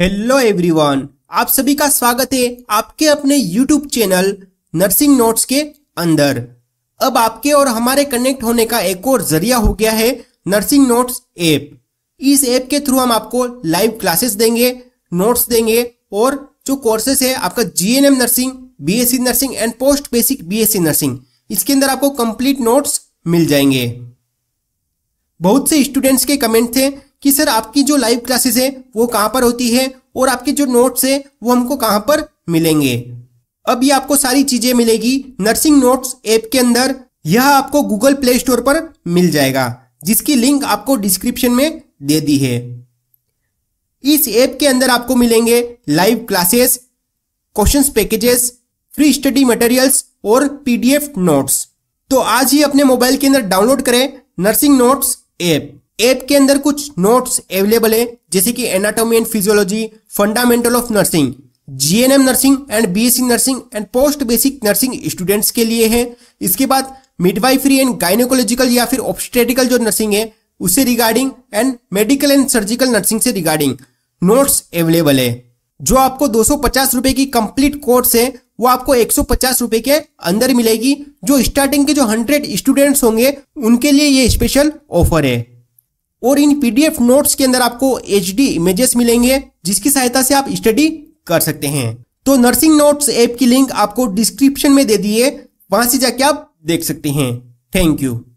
hello everyone आप सभी का स्वागत है आपके अपने यूट्यूब चैनल नर्सिंग नोट्स के अंदर अब आपके और हमारे कनेक्ट होने का एक और जरिया हो गया है नर्सिंग नोट्स ऐप इस ऐप के थ्रू हम आपको लाइव क्लासेस देंगे नोट्स देंगे और जो कोर्सेस है आपका GNM nursing BSc nursing and post basic BSc nursing इसके अंदर आपको कंप्लीट नोट्स मिल जाएंगे बहुत से स्टूडेंट्स के कमेंट थे कि सर आपकी जो लाइव क्लासेस है वो कहाँ पर होती है और आपके जो नोट्स है वो हमको कहाँ पर मिलेंगे अब ये आपको सारी चीजें मिलेगी नर्सिंग नोट्स ऐप के अंदर यह आपको गूगल प्ले स्टोर पर मिल जाएगा जिसकी लिंक आपको डिस्क्रिप्शन में दे दी है इस ऐप के अंदर आपको मिलेंगे live classes question packages free study materials और पीडीएफ नोट्स तो आज ही अपने मोबाइल के अंदर डाउनलोड करें नर्सिंग नोट्स ऐप ऐप के अंदर कुछ नोट्स अवेलेबल है जैसे कि anatomy and physiology fundamental of nursing GNM nursing and BSc nursing and post basic nursing students के लिए है इसके बाद मिडवाइफरी एंड गाइनोकोलॉजिकल या फिर ऑप्स्टेटिकल जो नर्सिंग है उसे regarding and medical and surgical nursing से रिगार्डिंग नोट्स अवेलेबल है जो आपको दो रुपए की कंप्लीट कोर्स है वो आपको एक रुपए के अंदर मिलेगी जो स्टार्टिंग के जो 100 स्टूडेंट्स होंगे उनके लिए ये स्पेशल ऑफर है और इन पीडीएफ नोट्स के अंदर आपको एच डी इमेजेस मिलेंगे जिसकी सहायता से आप स्टडी कर सकते हैं तो नर्सिंग नोट्स ऐप की लिंक आपको डिस्क्रिप्शन में दे दी है वहां से जाके आप देख सकते हैं थैंक यू